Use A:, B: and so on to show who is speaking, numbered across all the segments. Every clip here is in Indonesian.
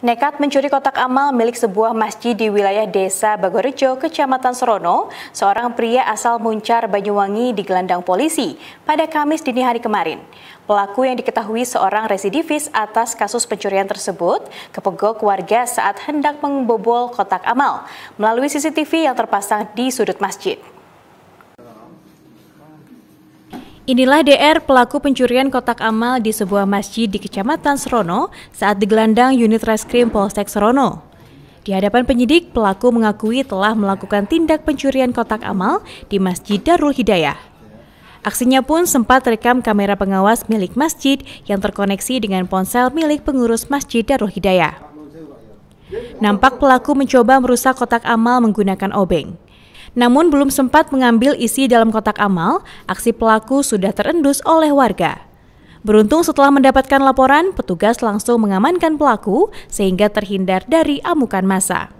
A: Nekat mencuri kotak amal milik sebuah masjid di wilayah desa Bagorejo, Kecamatan Serono, seorang pria asal Muncar, Banyuwangi digelandang polisi pada Kamis dini hari kemarin. Pelaku yang diketahui seorang residivis atas kasus pencurian tersebut kepegok warga saat hendak membobol kotak amal melalui CCTV yang terpasang di sudut masjid. Inilah DR pelaku pencurian kotak amal di sebuah masjid di Kecamatan Serono saat digelandang unit reskrim Polsek Serono. Di hadapan penyidik, pelaku mengakui telah melakukan tindak pencurian kotak amal di Masjid Darul Hidayah. Aksinya pun sempat rekam kamera pengawas milik masjid yang terkoneksi dengan ponsel milik pengurus Masjid Darul Hidayah. Nampak pelaku mencoba merusak kotak amal menggunakan obeng. Namun belum sempat mengambil isi dalam kotak amal, aksi pelaku sudah terendus oleh warga. Beruntung setelah mendapatkan laporan, petugas langsung mengamankan pelaku sehingga terhindar dari amukan massa.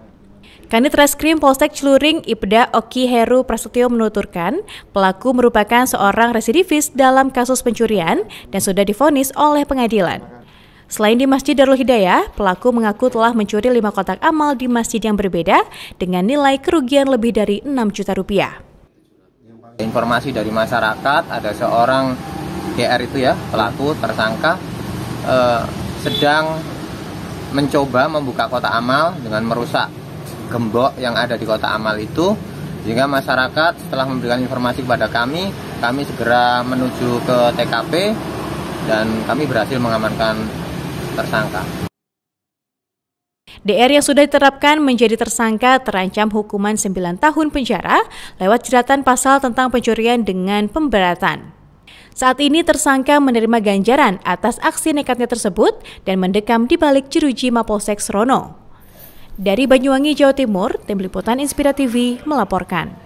A: Kanit Reskrim Polsek Celuring Ibda Oki Heru Prasetyo menuturkan, pelaku merupakan seorang residivis dalam kasus pencurian dan sudah difonis oleh pengadilan. Selain di Masjid Darul Hidayah, pelaku mengaku telah mencuri lima kotak amal di masjid yang berbeda dengan nilai kerugian lebih dari 6 juta rupiah.
B: Informasi dari masyarakat, ada seorang DR itu ya, pelaku tersangka, eh, sedang mencoba membuka kotak amal dengan merusak gembok yang ada di kotak amal itu sehingga masyarakat setelah memberikan informasi kepada kami kami segera menuju ke TKP dan kami berhasil mengamankan tersangka.
A: DR yang sudah diterapkan menjadi tersangka terancam hukuman 9 tahun penjara lewat jeratan pasal tentang pencurian dengan pemberatan. Saat ini tersangka menerima ganjaran atas aksi nekatnya tersebut dan mendekam di balik jeruji Mapolsek Srono Dari Banyuwangi, Jawa Timur, Tim Liputan Inspira TV melaporkan.